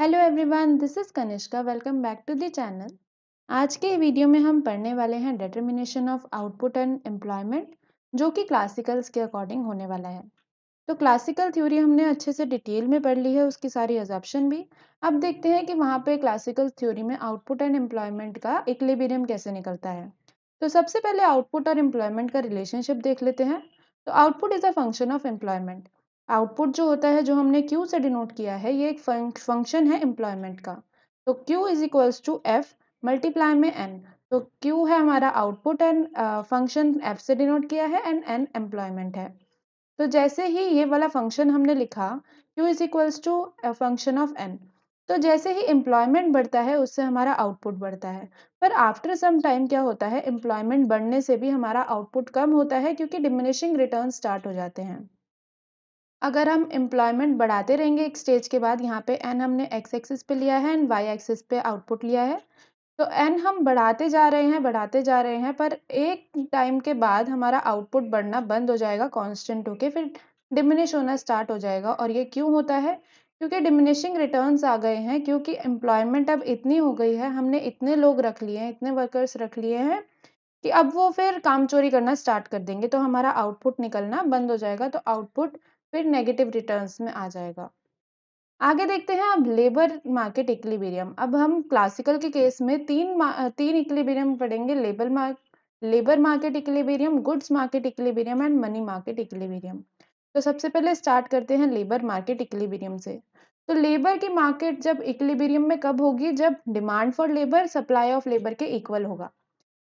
hello everyone this is Kanishka welcome back to the channel आज के video में हम पढ़ने वाले हैं determination of output and employment जो कि क्लासिकल्स के अकॉर्डिंग होने वाला है तो क्लासिकल थ्योरी हमने अच्छे से डिटेल में पढ़ ली है उसकी सारी एजप्शन भी अब देखते हैं कि वहाँ पे क्लासिकल थ्योरी में आउटपुट एंड एम्प्लॉयमेंट का इक्लेबेरियम कैसे निकलता है तो सबसे पहले आउटपुट और एम्प्लॉयमेंट का रिलेशनशिप देख लेते हैं तो output is a function of employment output जो होता है जो हमने क्यू से डिनोट किया है ये एक फंक्शन है एम्प्लॉयमेंट का तो Q is equals to F multiply में एन तो क्यू है हमारा आउटपुट एंड फंक्शन एफ से डिनोट किया है एंड एन एम्प्लॉयमेंट है तो जैसे ही ये वाला फंक्शन हमने लिखा Q is equals to function of N तो जैसे ही एम्प्लॉयमेंट बढ़ता है उससे हमारा आउटपुट बढ़ता है पर आफ्टर सम टाइम क्या होता है एम्प्लॉयमेंट बढ़ने से भी हमारा आउटपुट कम होता है क्योंकि डिमिनिशिंग रिटर्न स्टार्ट हो जाते हैं अगर हम एम्प्लॉयमेंट बढ़ाते रहेंगे एक स्टेज के बाद यहाँ पे एन हमने एक्स एक्सिस पे लिया है एंड वाई एक्सिस पे आउटपुट लिया है तो एन हम बढ़ाते जा रहे हैं बढ़ाते जा रहे हैं पर एक टाइम के बाद हमारा आउटपुट बढ़ना बंद हो जाएगा कॉन्स्टेंट होके फिर डिमिनिश होना स्टार्ट हो जाएगा और ये क्यों होता है क्योंकि डिमिनिशिंग रिटर्न्स आ गए हैं क्योंकि एम्प्लॉयमेंट अब इतनी हो गई है हमने इतने लोग रख लिए हैं इतने वर्कर्स रख लिए हैं कि अब वो फिर काम चोरी करना स्टार्ट कर देंगे तो हमारा आउटपुट निकलना बंद हो जाएगा तो आउटपुट फिर नेगेटिव रिटर्न्स में आ जाएगा आगे देखते हैं अब लेबर मार्केट इक्लिबेरियम अब हम क्लासिकल के केस में तीन तीन इक्लिबेरियम पढ़ेंगे labour mark labour market equilibrium goods market equilibrium and money market equilibrium तो सबसे पहले स्टार्ट करते हैं लेबर मार्केट इक्लिबेरियम से तो लेबर की मार्केट जब इक्लिबेरियम में कब होगी जब demand for labour supply of labour के इक्वल होगा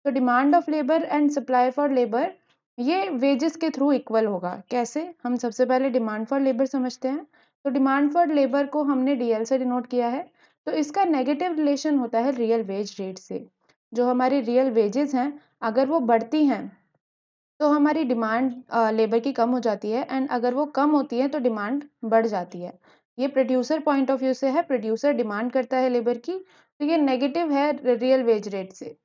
तो demand of labour and supply for labour ये वेजेस के थ्रू इक्वल होगा कैसे हम सबसे पहले डिमांड फॉर लेबर समझते हैं तो डिमांड फॉर लेबर को हमने डीएल से डिनोट किया है तो इसका नेगेटिव रिलेशन होता है रियल वेज रेट से जो हमारी रियल वेजेस हैं अगर वो बढ़ती हैं तो हमारी डिमांड लेबर की कम हो जाती है एंड अगर वो कम होती है तो डिमांड बढ़ जाती है ये प्रोड्यूसर पॉइंट ऑफ व्यू से है प्रोड्यूसर डिमांड करता है लेबर की तो ये नेगेटिव है रियल वेज रेट से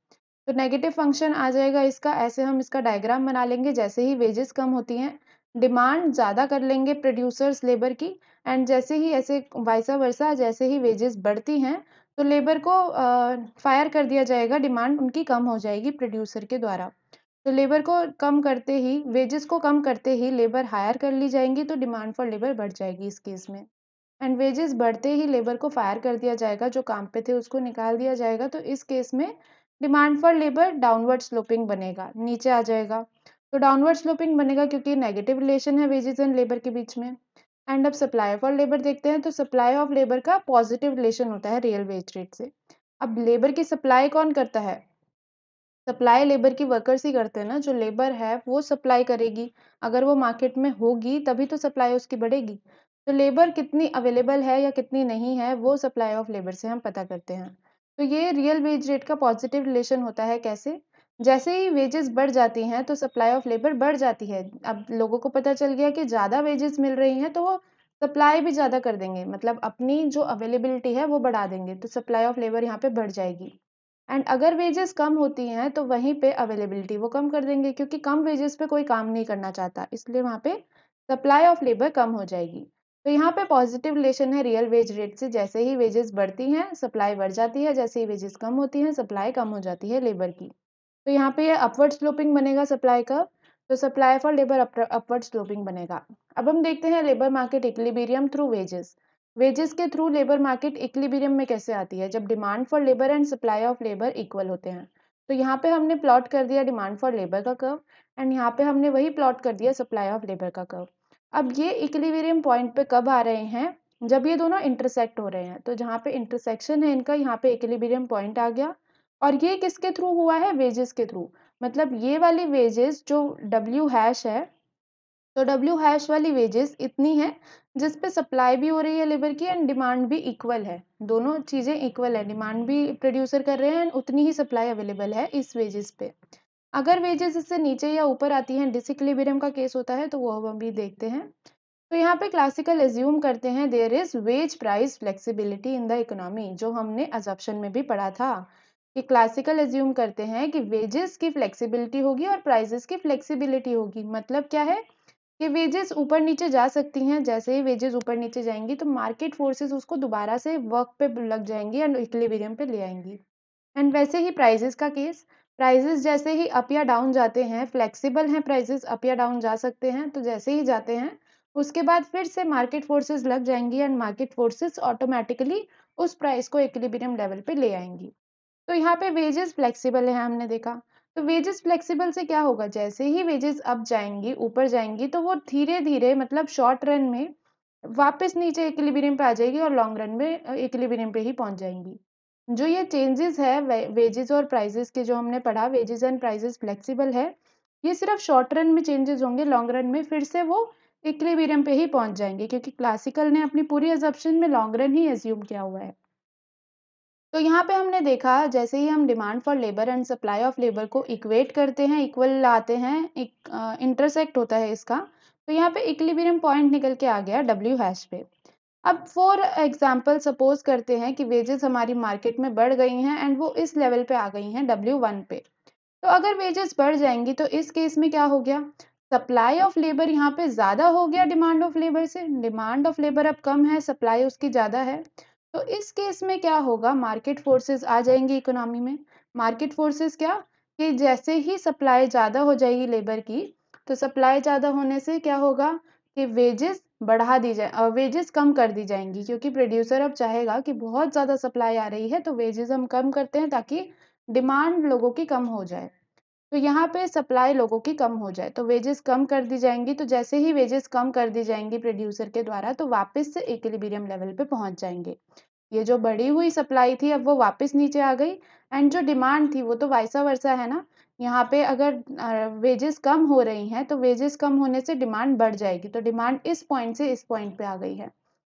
तो नेगेटिव फंक्शन आ जाएगा इसका ऐसे हम इसका डायग्राम बना लेंगे जैसे ही वेजेस कम होती हैं डिमांड ज़्यादा कर लेंगे प्रोड्यूसर्स लेबर की एंड जैसे ही ऐसे वाइसा वर्सा जैसे ही वेजेस बढ़ती हैं तो लेबर को फायर कर दिया जाएगा डिमांड उनकी कम हो जाएगी प्रोड्यूसर के द्वारा तो लेबर को कम करते ही वेजेस को कम करते ही लेबर हायर कर ली जाएंगी तो डिमांड फॉर लेबर बढ़ जाएगी इस केस में एंड वेजेस बढ़ते ही लेबर को फायर कर दिया जाएगा जो काम पे थे उसको निकाल दिया जाएगा तो इस केस में demand for labour downward sloping बनेगा नीचे आ जाएगा तो डाउनवर्ड स्लोपिंग बनेगा क्योंकि नेगेटिव रिलेशन है वेजेस एंड लेबर के बीच में एंड अब सप्लाई फॉर लेबर देखते हैं तो सप्लाई ऑफ लेबर का पॉजिटिव रिलेशन होता है रियल वेज रेट से अब लेबर की सप्लाई कौन करता है सप्लाई लेबर की वर्कर्स ही करते हैं ना जो लेबर है वो सप्लाई करेगी अगर वो मार्केट में होगी तभी तो सप्लाई उसकी बढ़ेगी तो लेबर कितनी अवेलेबल है या कितनी नहीं है वो सप्लाई ऑफ लेबर से हम पता करते हैं तो ये रियल वेज रेट का पॉजिटिव रिलेशन होता है कैसे जैसे ही वेजेस बढ़ जाती हैं तो सप्लाई ऑफ लेबर बढ़ जाती है अब लोगों को पता चल गया कि ज़्यादा वेजेस मिल रही हैं तो वो सप्लाई भी ज़्यादा कर देंगे मतलब अपनी जो अवेलेबिलिटी है वो बढ़ा देंगे तो सप्लाई ऑफ लेबर यहाँ पे बढ़ जाएगी एंड अगर वेजेस कम होती हैं तो वहीं पे अवेलेबिलिटी वो कम कर देंगे क्योंकि कम वेजेस पे कोई काम नहीं करना चाहता इसलिए वहाँ पे सप्लाई ऑफ लेबर कम हो जाएगी तो यहाँ पे पॉजिटिव रिलेशन है रियल वेज रेट से जैसे ही वेजेस बढ़ती हैं सप्लाई बढ़ जाती है जैसे ही वेजेस कम होती हैं सप्लाई कम हो जाती है लेबर की तो यहाँ पे अपवर्ड स्लोपिंग बनेगा सप्लाई का तो supply for labour upward sloping बनेगा अब हम देखते हैं labour market equilibrium through wages wages के थ्रू लेबर मार्केट इक्लिबीरियम में कैसे आती है जब demand for labour and supply of labour equal होते हैं तो यहाँ पे हमने प्लॉट कर दिया डिमांड फॉर लेबर का कर्व एंड यहाँ पे हमने वही प्लॉट कर दिया सप्लाई ऑफ लेबर का कर्व अब ये इक्लिवेरियम पॉइंट पे कब आ रहे हैं जब ये दोनों इंटरसेक्ट हो रहे हैं तो जहाँ पे इंटरसेक्शन है इनका यहाँ पे इक्विलिब्रियम पॉइंट आ गया और ये किसके थ्रू हुआ है वेजेस के थ्रू मतलब ये वाली वेजेस जो डब्ल्यू हैश है तो डब्ल्यू हैश वाली वेजेस इतनी है जिस पे सप्लाई भी हो रही है लेबर की एंड डिमांड भी इक्वल है दोनों चीज़ें इक्वल है डिमांड भी प्रोड्यूसर कर रहे हैं एंड उतनी ही सप्लाई अवेलेबल है इस वेजेस पे अगर वेजेस इससे नीचे या ऊपर आती हैं डिसिक्लिबियम का केस होता है तो वो हम भी देखते हैं तो यहाँ पे क्लासिकल एज्यूम करते हैं there is wage price flexibility in the economy जो हमने अजप्शन में भी पढ़ा था कि क्लासिकल एज्यूम करते हैं कि वेजेस की फ्लेक्सिबिलिटी होगी और प्राइजेस की फ्लेक्सिबिलिटी होगी मतलब क्या है कि वेजेस ऊपर नीचे जा सकती हैं जैसे ही वेजेस ऊपर नीचे जाएंगी तो मार्केट फोर्सेज उसको दोबारा से वर्क पे लग जाएंगी एंड इक्लिबेरियम पे ले आएंगी एंड वैसे ही प्राइजेस का केस प्राइजेस जैसे ही अप या डाउन जाते हैं फ्लेक्सिबल हैं प्राइजेस अप या डाउन जा सकते हैं तो जैसे ही जाते हैं उसके बाद फिर से मार्केट फोर्सेस लग जाएंगी एंड मार्केट फोर्सेस ऑटोमेटिकली उस प्राइस को इक्विलिब्रियम लेवल पे ले आएंगी तो यहाँ पे वेजेस फ्लेक्सिबल है हमने देखा तो वेजेस फ्लेक्सिबल से क्या होगा जैसे ही वेजेस अप जाएंगी ऊपर जाएंगी तो वो धीरे धीरे मतलब शॉर्ट रन में वापस नीचे इक्विलिब्रियम पे आ जाएगी और लॉन्ग रन में इक्विलिब्रियम पे ही पहुंच जाएंगी जो ये चेंजेस है वेजेस और प्राइजेस के जो हमने पढ़ा वेजेस एंड प्राइजेस फ्लेक्सिबल है ये सिर्फ शॉर्ट रन में चेंजेस होंगे लॉन्ग रन में फिर से वो इक्लेबीरियम पे ही पहुंच जाएंगे क्योंकि क्लासिकल ने अपनी पूरी एजप्शन में लॉन्ग रन ही एज्यूम किया हुआ है तो यहाँ पे हमने देखा जैसे ही हम demand for labour and supply of labour को इक्वेट करते हैं इक्वल लाते हैं इंटरसेक्ट होता है इसका तो यहाँ पे इक्लिबेरियम पॉइंट निकल के आ गया डब्ल्यू हैश पे अब फॉर एग्जाम्पल सपोज करते हैं कि वेजेस हमारी मार्केट में बढ़ गई हैं एंड वो इस लेवल पे आ गई हैं डब्ल्यू वन पे तो अगर वेजेस बढ़ जाएंगी तो इस केस में क्या हो गया सप्लाई ऑफ लेबर यहाँ पे ज़्यादा हो गया डिमांड ऑफ लेबर से डिमांड ऑफ लेबर अब कम है सप्लाई उसकी ज़्यादा है तो इस केस में क्या होगा मार्केट फोर्सेज आ जाएंगी इकोनॉमी में मार्केट फोर्सेज क्या कि जैसे ही सप्लाई ज़्यादा हो जाएगी लेबर की तो सप्लाई ज़्यादा होने से क्या होगा कि वेजेस बढ़ा दी जाए वेजेस कम कर दी जाएंगी क्योंकि प्रोड्यूसर अब चाहेगा कि बहुत ज़्यादा सप्लाई आ रही है तो वेजेस हम कम करते हैं ताकि डिमांड लोगों की कम हो जाए तो यहाँ पे सप्लाई लोगों की कम हो जाए तो वेजेस कम कर दी जाएंगी तो जैसे ही वेजेस कम कर दी जाएंगी प्रोड्यूसर के द्वारा तो वापस से इक्विलिब्रियम लेवल पे पहुँच जाएंगे ये जो बढ़ी हुई सप्लाई थी अब वो वापस नीचे आ गई एंड जो डिमांड थी वो तो वाइसा वर्षा है ना यहाँ पे अगर वेजेस कम हो रही हैं तो वेजेस कम होने से डिमांड बढ़ जाएगी तो डिमांड इस पॉइंट से इस पॉइंट पे आ गई है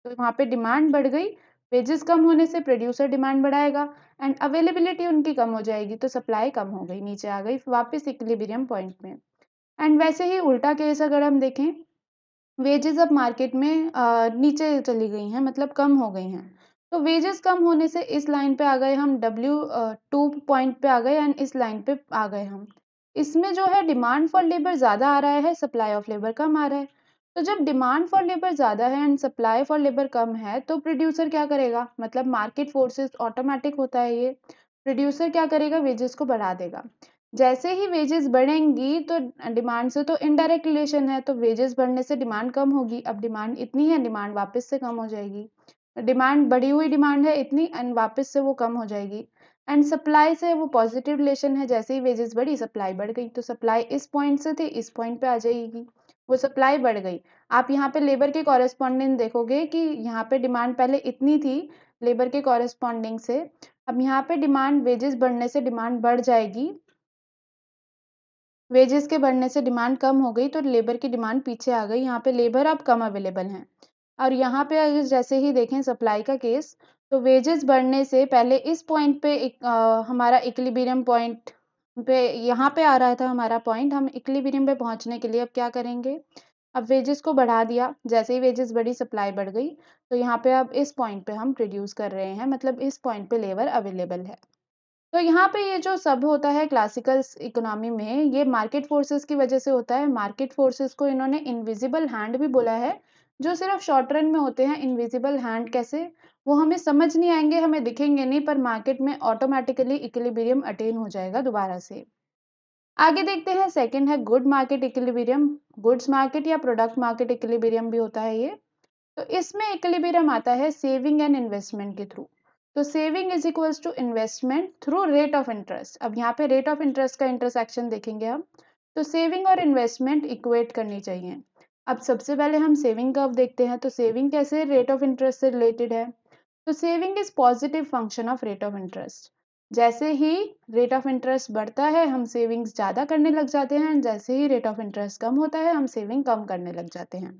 तो वहाँ पे डिमांड बढ़ गई वेजेस कम होने से प्रोड्यूसर डिमांड बढ़ाएगा एंड अवेलेबिलिटी उनकी कम हो जाएगी तो सप्लाई कम हो गई नीचे आ गई वापस इक्लिबेरियम पॉइंट में एंड वैसे ही उल्टा केस अगर हम देखें वेजेस अब मार्केट में आ, नीचे चली गई हैं मतलब कम हो गई हैं तो वेजेस कम होने से इस लाइन पे आ गए हम डब्ल्यू टू पॉइंट पे आ गए एंड इस लाइन पे आ गए हम इसमें जो है डिमांड फॉर लेबर ज़्यादा आ रहा है सप्लाई ऑफ लेबर कम आ रहा है तो जब डिमांड फॉर लेबर ज़्यादा है एंड सप्लाई फॉर लेबर कम है तो प्रोड्यूसर क्या करेगा मतलब मार्केट फोर्सेस ऑटोमेटिक होता है ये प्रोड्यूसर क्या करेगा वेजेस को बढ़ा देगा जैसे ही वेजेस बढ़ेंगी तो डिमांड से तो इनडायरेक्ट रिलेशन है तो वेजेस बढ़ने से डिमांड कम होगी अब डिमांड इतनी है डिमांड वापस से कम हो जाएगी डिमांड बढ़ी हुई डिमांड है इतनी एंड वापस से वो कम हो जाएगी एंड सप्लाई से वो पॉजिटिव रिलेशन है जैसे ही वेजेस बढ़ी सप्लाई बढ़ गई तो सप्लाई इस पॉइंट से थी इस पॉइंट पे आ जाएगी वो सप्लाई बढ़ गई आप यहाँ पे लेबर के कॉरेस्पॉन्डेंट देखोगे कि यहाँ पे डिमांड पहले इतनी थी लेबर के कॉरेस्पॉन्डिंग से अब यहाँ पे डिमांड वेजेस बढ़ने से डिमांड बढ़ जाएगी वेजेस के बढ़ने से डिमांड कम हो गई तो लेबर की डिमांड पीछे आ गई यहाँ पे लेबर अब कम अवेलेबल हैं और यहाँ पे अगर जैसे ही देखें सप्लाई का केस तो वेजेस बढ़ने से पहले इस पॉइंट पे एक, आ, हमारा इक्लिबीरियम पॉइंट पे यहाँ पे आ रहा था हमारा पॉइंट हम इक्लिबीरियम पे पहुँचने के लिए अब क्या करेंगे अब वेजेस को बढ़ा दिया जैसे ही वेजेस बढ़ी सप्लाई बढ़ गई तो यहाँ पे अब इस पॉइंट पे हम प्रोड्यूस कर रहे हैं मतलब इस पॉइंट पे लेबर अवेलेबल है तो यहाँ पे ये जो सब होता है क्लासिकल इकोनॉमी में ये मार्केट फोर्सेस की वजह से होता है मार्केट फोर्सेस को इन्होंने इनविजिबल हैंड भी बोला है जो सिर्फ शॉर्ट रन में होते हैं इनविजिबल हैंड कैसे वो हमें समझ नहीं आएंगे हमें दिखेंगे नहीं पर मार्केट में ऑटोमेटिकली इक्लिबीरियम अटेन हो जाएगा दोबारा से आगे देखते हैं सेकंड है good market equilibrium goods market या प्रोडक्ट मार्केट इक्लिबीरियम भी होता है ये तो इसमें इक्लिबीरियम आता है सेविंग एंड इन्वेस्टमेंट के थ्रू तो saving is equals to investment through rate of interest अब यहाँ पे रेट ऑफ इंटरेस्ट का इंटरसेक्शन देखेंगे हम तो सेविंग और इन्वेस्टमेंट इक्वेट करनी चाहिए अब सबसे पहले हम सेविंग कर्व देखते हैं तो सेविंग कैसे रेट ऑफ इंटरेस्ट से रिलेटेड है तो saving is positive function of rate of interest जैसे ही रेट ऑफ इंटरेस्ट बढ़ता है हम सेविंग्स ज़्यादा करने लग जाते हैं एंड जैसे ही रेट ऑफ इंटरेस्ट कम होता है हम सेविंग कम करने लग जाते हैं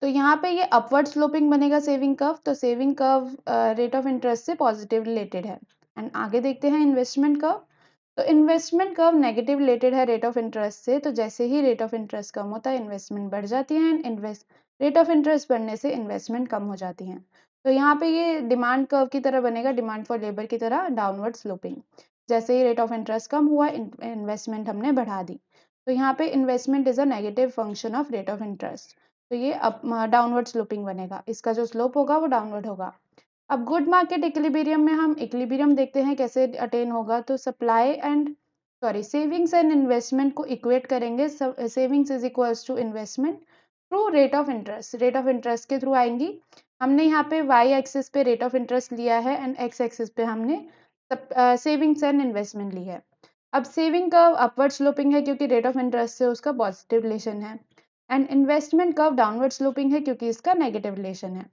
तो यहाँ पे ये अपवर्ड स्लोपिंग बनेगा सेविंग कर्व तो saving curve rate of interest से पॉजिटिव रिलेटेड है एंड आगे देखते हैं इन्वेस्टमेंट कर्व तो इन्वेस्टमेंट कर्व नेगेटिव रिलेटेड है रेट ऑफ इंटरेस्ट से तो जैसे ही रेट ऑफ इंटरेस्ट कम होता है इन्वेस्टमेंट बढ़ जाती है and invest rate of interest बढ़ने से इन्वेस्टमेंट कम हो जाती है तो यहाँ पे ये डिमांड कर्व की तरह बनेगा डिमांड फॉर लेबर की तरह डाउनवर्ड स्लोपिंग जैसे ही रेट ऑफ इंटरेस्ट कम हुआ इन्वेस्टमेंट हमने बढ़ा दी तो यहाँ पे investment is a negative function of rate of interest तो ये अप डाउनवर्ड स्लोपिंग बनेगा इसका जो स्लोप होगा वो डाउनवर्ड होगा अब गुड मार्केट इक्लिबेरियम में हम इक्लिबेरियम देखते हैं कैसे अटेन होगा तो supply and sorry savings and investment को इक्वेट करेंगे savings is equals to investment through rate of interest rate of interest के थ्रू आएंगी हमने यहाँ पे वाई एक्सिस पे रेट ऑफ इंटरेस्ट लिया है एंड एक्स एक्सिस पे हमने सेविंग्स एंड इन्वेस्टमेंट ली है अब सेविंग कर्व अपवर्ड स्लोपिंग है क्योंकि रेट ऑफ इंटरेस्ट से उसका पॉजिटिव रिलेशन है and investment curve downward sloping है क्योंकि इसका नेगेटिव रिलेशन है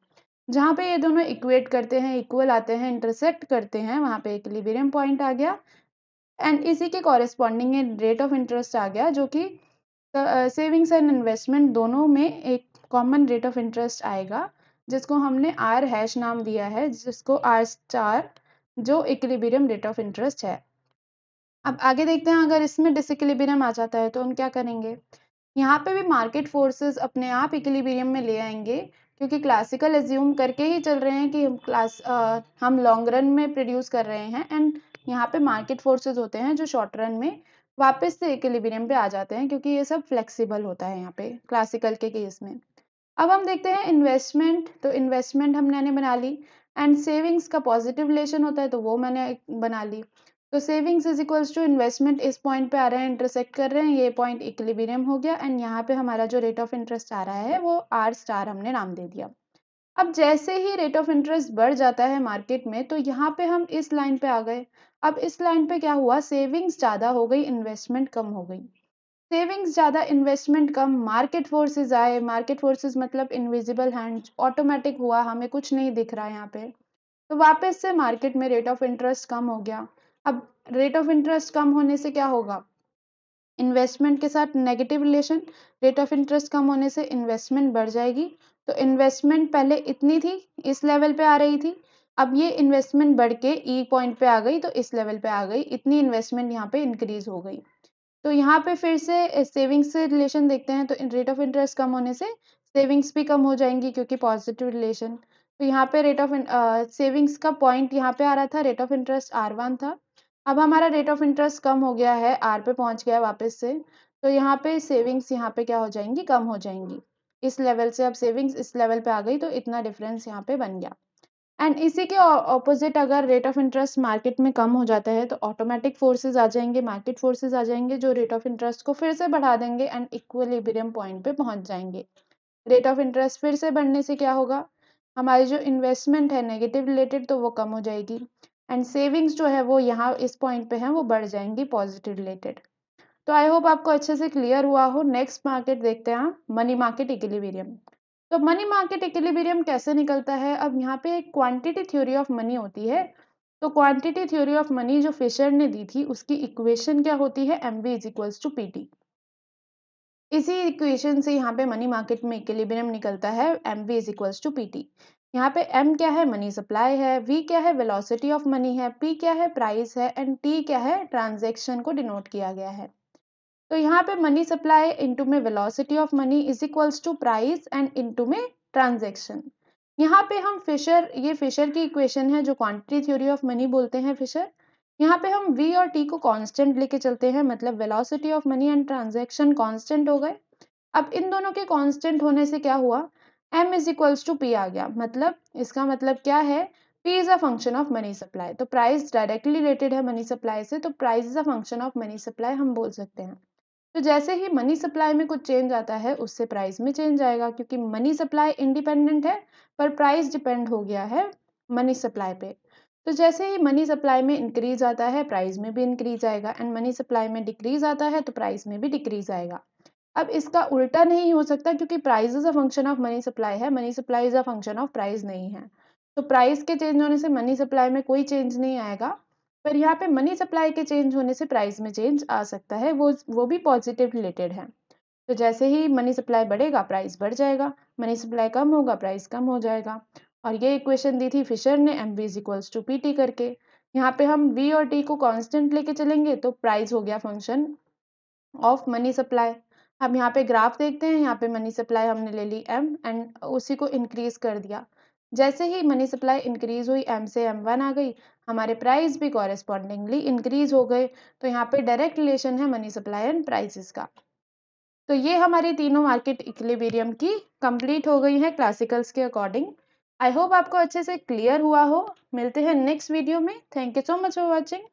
जहाँ पे ये दोनों इक्वेट करते हैं इक्वल आते हैं इंटरसेक्ट करते हैं वहाँ पे एक लिबेरियम पॉइंट आ गया एंड इसी के कॉरेस्पॉन्डिंग रेट ऑफ इंटरेस्ट आ गया जो कि सेविंग्स एंड इन्वेस्टमेंट दोनों में एक कॉमन रेट ऑफ इंटरेस्ट आएगा जिसको हमने आर हैश नाम दिया है जिसको आर स्टार जो इक्लिबेरियम रेट ऑफ इंटरेस्ट है अब आगे देखते हैं अगर इसमें डिसइक्लिबेरियम आ जाता है तो हम क्या करेंगे यहाँ पे भी मार्केट फोर्सेस अपने आप इक्लिबेरियम में ले आएंगे क्योंकि क्लासिकल एज्यूम करके ही चल रहे हैं कि हम क्लास आ, हम लॉन्ग रन में प्रोड्यूस कर रहे हैं एंड यहाँ पे मार्केट फोर्सेस होते हैं जो शॉर्ट रन में वापस से इक्विलिब्रियम पे आ जाते हैं क्योंकि ये सब फ्लेक्सिबल होता है यहाँ पे क्लासिकल के केस में अब हम देखते हैं इन्वेस्टमेंट तो इन्वेस्टमेंट हमने बना ली एंड सेविंग्स का पॉजिटिव रिलेशन होता है तो वो मैंने बना ली तो savings is equals to investment इस पॉइंट पे आ रहा है इंटरसेक्ट कर रहे हैं ये पॉइंट इक्लिबीरियम हो गया एंड यहाँ पे हमारा जो रेट ऑफ इंटरेस्ट आ रहा है वो आर स्टार हमने नाम दे दिया अब जैसे ही रेट ऑफ इंटरेस्ट बढ़ जाता है मार्केट में तो यहाँ पे हम इस लाइन पे आ गए अब इस लाइन पे क्या हुआ सेविंग्स ज़्यादा हो गई इन्वेस्टमेंट कम हो गई सेविंग्स ज़्यादा इन्वेस्टमेंट कम मार्केट फोर्सेज आए मार्केट फोर्सेज मतलब इनविजिबल हैंड ऑटोमेटिक हुआ हमें कुछ नहीं दिख रहा है यहाँ पे तो वापस से मार्केट में रेट ऑफ इंटरेस्ट कम हो गया अब रेट ऑफ इंटरेस्ट कम होने से क्या होगा इन्वेस्टमेंट के साथ negative relation rate of interest कम होने से इन्वेस्टमेंट बढ़ जाएगी तो इन्वेस्टमेंट पहले इतनी थी इस लेवल पे आ रही थी अब ये इन्वेस्टमेंट बढ़ के ई e पॉइंट पे आ गई तो इस लेवल पे आ गई इतनी इन्वेस्टमेंट यहाँ पे इंक्रीज हो गई तो यहाँ पे फिर से सेविंग्स से रिलेशन देखते हैं तो रेट ऑफ इंटरेस्ट कम होने से सेविंग्स भी कम हो जाएंगी क्योंकि पॉजिटिव रिलेशन तो यहाँ पे रेट ऑफ सेविंग्स का पॉइंट यहाँ पे आ रहा था rate of interest R one था अब हमारा रेट ऑफ इंटरेस्ट कम हो गया है आर पे पहुंच गया वापस से तो यहाँ पे सेविंग्स यहाँ पे क्या हो जाएंगी कम हो जाएंगी इस लेवल से अब सेविंग्स इस लेवल पे आ गई तो इतना डिफरेंस यहाँ पे बन गया एंड इसी के ऑपोजिट अगर रेट ऑफ इंटरेस्ट मार्केट में कम हो जाता है तो ऑटोमेटिक फोर्सेज आ जाएंगे मार्केट फोर्सेज आ जाएंगे जो रेट ऑफ इंटरेस्ट को फिर से बढ़ा देंगे एंड इक्वलिब्रियम पॉइंट पे पहुंच जाएंगे रेट ऑफ इंटरेस्ट फिर से बढ़ने से क्या होगा हमारी जो इन्वेस्टमेंट है नेगेटिव रिलेटेड तो वो कम हो जाएगी एंड सेविंग्स जो है वो यहाँ इस पॉइंट पे हैं वो बढ़ जाएंगी पॉजिटिव रिलेटेड तो आई होप आपको अच्छे से क्लियर हुआ हो नेक्स्ट मार्केट देखते हैं मनी मार्केट इक्विलिब्रियम तो मनी मार्केट इक्विलिब्रियम कैसे निकलता है अब यहाँ पे एक क्वांटिटी थ्योरी ऑफ मनी होती है तो क्वांटिटी थ्योरी ऑफ मनी जो फिशर ने दी थी उसकी इक्वेशन क्या होती है M V is equals to P T इसी इक्वेशन से यहाँ पे मनी मार्केट में इक्विलिब्रियम निकलता है M V is equals to P T यहाँ पे M क्या है मनी सप्लाई है V क्या है वेलोसिटी ऑफ मनी है P क्या है प्राइस है एंड T क्या है ट्रांजेक्शन को डिनोट किया गया है तो यहाँ पे मनी सप्लाई इंटू में velocity of money is equals to price and into में ट्रांजेक्शन यहाँ पे हम फिशर ये फिशर की इक्वेशन है जो क्वांटिटी थ्योरी ऑफ मनी बोलते हैं फिशर यहाँ पे हम v और t को कांस्टेंट लेके चलते हैं मतलब velocity of money and transaction constant हो गए अब इन दोनों के कांस्टेंट होने से क्या हुआ M is equals to P आ गया मतलब इसका मतलब क्या है P is a function of money supply तो प्राइस डायरेक्टली रिलेटेड है मनी सप्लाई से तो price is a function of money supply हम बोल सकते हैं तो जैसे ही मनी सप्लाई में कुछ चेंज आता है उससे प्राइस में चेंज आएगा क्योंकि मनी सप्लाई इंडिपेंडेंट है पर प्राइस डिपेंड हो गया है मनी सप्लाई पे तो जैसे ही मनी सप्लाई में इंक्रीज आता है प्राइस में भी इंक्रीज आएगा एंड मनी सप्लाई में डिक्रीज आता है तो प्राइस में भी डिक्रीज आएगा अब इसका उल्टा नहीं हो सकता क्योंकि price is a function of money supply है money supply is a function of price नहीं है तो प्राइस के चेंज होने से मनी सप्लाई में कोई चेंज नहीं आएगा पर यहाँ पे मनी सप्लाई के चेंज होने से प्राइस में चेंज आ सकता है वो वो भी पॉजिटिव रिलेटेड है तो जैसे ही मनी सप्लाई बढ़ेगा प्राइस बढ़ जाएगा मनी सप्लाई कम होगा प्राइस कम हो जाएगा और ये इक्वेशन दी थी फिशर ने M V is equals to P T करके यहाँ पे हम वी और टी को कांस्टेंट लेके चलेंगे तो प्राइस हो गया फंक्शन ऑफ मनी सप्लाई हम यहाँ पे ग्राफ देखते हैं यहाँ पे मनी सप्लाई हमने ले ली एम एंड उसी को इंक्रीज कर दिया जैसे ही मनी सप्लाई इंक्रीज हुई एम से एम वन आ गई हमारे प्राइस भी कॉरेस्पॉन्डिंगली इंक्रीज हो गए तो यहाँ पे डायरेक्ट रिलेशन है मनी सप्लाई एंड प्राइसेस का तो ये हमारी तीनों मार्केट इक्लेबेरियम की कंप्लीट हो गई है क्लासिकल्स के अकॉर्डिंग आई होप आपको अच्छे से क्लियर हुआ हो मिलते हैं नेक्स्ट वीडियो में thank you so much for watching